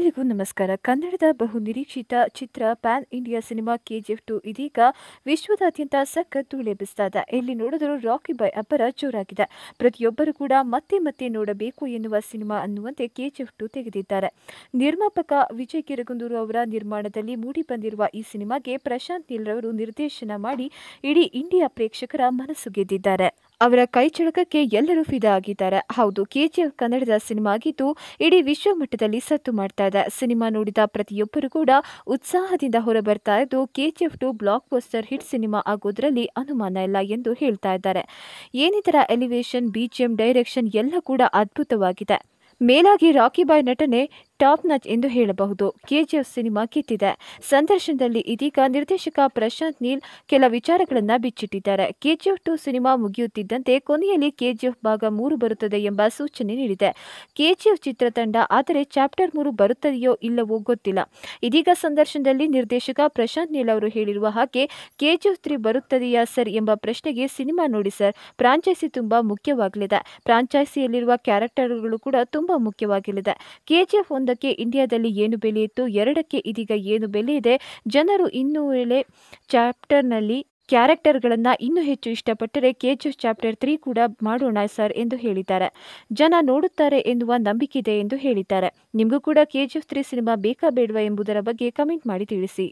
ಎಲ್ಲರಿಗೂ ನಮಸ್ಕಾರ ಕನ್ನಡದ ಬಹು ನಿರೀಕ್ಷಿತ ಚಿತ್ರ pan India cinema KGF two ಇದೀಗ ವಿಶ್ವದಾದ್ಯಂತ ಸಖತ್ ಲೇಪಿಸ್ತಾದ ಇದೆ ಇಲ್ಲಿ ನೋಡಿದರೂ ರಾಕಿ ಬಾಯ್ ಅಬ್ಬರ ಜೋರಾಗಿದೆ ಪ್ರತಿಯೊಬ್ಬರು ಕೂಡ ಮತ್ತೆ ಮತ್ತೆ ನೋಡಬೇಕು ಎನ್ನುವ ಸಿನಿಮಾ ಅನ್ನುವಂತೆ ಕೆಜಿಎಫ್ ಟು ತೆಗೆದಿದ್ದಾರೆ ನಿರ್ಮಾಪಕ ವಿಜಯ್ ಕಿರಗುಂದೂರು ಅವರ ನಿರ್ಮಾಣದಲ್ಲಿ ಮೂಡಿಬಂದಿರುವ ಈ ಸಿನಿಮಾಗೆ ಪ್ರಶಾಂತ್ ನೀಲ್ರವರು ನಿರ್ದೇಶನ ಮಾಡಿ ಇಡೀ ಇಂಡಿಯಾ ಪ್ರೇಕ್ಷಕರ ಮನಸ್ಸು ಗೆದ್ದಿದ್ದಾರೆ ಅವರ ಕೈಚಳಕಕ್ಕೆ ಎಲ್ಲರೂ ಫಿದಾ ಆಗಿದ್ದಾರೆ ಹೌದು ಕೆಜಿಎಫ್ ಕನ್ನಡದ ಆಗಿದ್ದು ಇಡೀ ವಿಶ್ವ ಮಟ್ಟದಲ್ಲಿ ಸತ್ತು ಮಾಡ್ತಾ ಇದೆ ಸಿನಿಮಾ ನೋಡಿದ ಪ್ರತಿಯೊಬ್ಬರು ಕೂಡ ಉತ್ಸಾಹದಿಂದ ಹೊರಬರ್ತಾ ಇದ್ದು KGF two blockbuster hit cinema ಆಗೋದ್ರಲ್ಲಿ ಅನುಮಾನ ಇಲ್ಲ ಎಂದು ಹೇಳ್ತಾ ಇದ್ದಾರೆ ಏನಿತರ ಎಲಿವೇಶನ್ ಬಿಜಿಎಂ ಡೈರೆಕ್ಷನ್ ಎಲ್ಲ ಕೂಡ ಅದ್ಭುತವಾಗಿದೆ ಮೇಲಾಗಿ ರಾಕಿ ಬಾಯ್ ನಟನೆ ಟಾಪ್ ನಚ್ ಎಂದು ಹೇಳಬಹುದು ಕೆಜಿಎಫ್ ಸಿನಿಮಾ ಕಿತ್ತಿದೆ ಸಂದರ್ಶನದಲ್ಲಿ ಇದೀಗ ನಿರ್ದೇಶಕ ಪ್ರಶಾಂತ್ ನೀಲ್ ಕೆಲ ವಿಚಾರಗಳನ್ನು ಬಿಚ್ಚಿಟ್ಟಿದ್ದಾರೆ ಕೆಜಿಎಫ್ ಟು ಸಿನಿಮಾ ಮುಗಿಯುತ್ತಿದ್ದಂತೆ ಕೊನೆಯಲ್ಲಿ ಕೆಜಿಎಫ್ ಭಾಗ ಮೂರು ಬರುತ್ತದೆ ಎಂಬ ಸೂಚನೆ ನೀಡಿದೆ ಕೆಜಿಎಫ್ ಚಿತ್ರತಂಡ ಆದರೆ ಚಾಪ್ಟರ್ ಮೂರು ಬರುತ್ತದೆಯೋ ಇಲ್ಲವೋ ಗೊತ್ತಿಲ್ಲ ಇದೀಗ ಸಂದರ್ಶನದಲ್ಲಿ ನಿರ್ದೇಶಕ ಪ್ರಶಾಂತ್ ನೀಲ್ ಅವರು ಹೇಳಿರುವ ಹಾಗೆ ಕೆಜಿಎಫ್ ತ್ರೀ ಬರುತ್ತದೆಯಾ ಸರ್ ಎಂಬ ಪ್ರಶ್ನೆಗೆ ಸಿನಿಮಾ ನೋಡಿ ಸರ್ ಫ್ರಾಂಚೈಸಿ ತುಂಬಾ ಮುಖ್ಯವಾಗಲಿದೆ ಫ್ರಾಂಚೈಸಿಯಲ್ಲಿರುವ ಕ್ಯಾರೆಕ್ಟರ್ಗಳು ಕೂಡ ತುಂಬಾ ಮುಖ್ಯವಾಗಲಿದೆ ಕೆಜಿಎಫ್ ಒಂದಕ್ಕೆ ಇಂಡಿಯಾದಲ್ಲಿ ಏನು ಬೆಲೆ ಇತ್ತು ಎರಡಕ್ಕೆ ಇದೀಗ ಏನು ಬೆಲೆ ಇದೆ ಜನರು ಇನ್ನೂ ವೇಳೆ ಚಾಪ್ಟರ್ನಲ್ಲಿ ಕ್ಯಾರೆಕ್ಟರ್ಗಳನ್ನು ಇನ್ನೂ ಹೆಚ್ಚು ಇಷ್ಟಪಟ್ಟರೆ ಕೆ ಜಿ ಎಫ್ ಚಾಪ್ಟರ್ ತ್ರೀ ಕೂಡ ಮಾಡೋಣ ಸರ್ ಎಂದು ಹೇಳಿದ್ದಾರೆ ಜನ ನೋಡುತ್ತಾರೆ ಎನ್ನುವ ನಂಬಿಕೆ ಇದೆ ಎಂದು ಹೇಳಿದ್ದಾರೆ ನಿಮಗೂ ಕೂಡ ಕೆ ಜಿ ತ್ರೀ ಸಿನಿಮಾ ಬೇಕಾ ಬೇಡವಾ ಎಂಬುದರ ಬಗ್ಗೆ ಕಮೆಂಟ್ ಮಾಡಿ ತಿಳಿಸಿ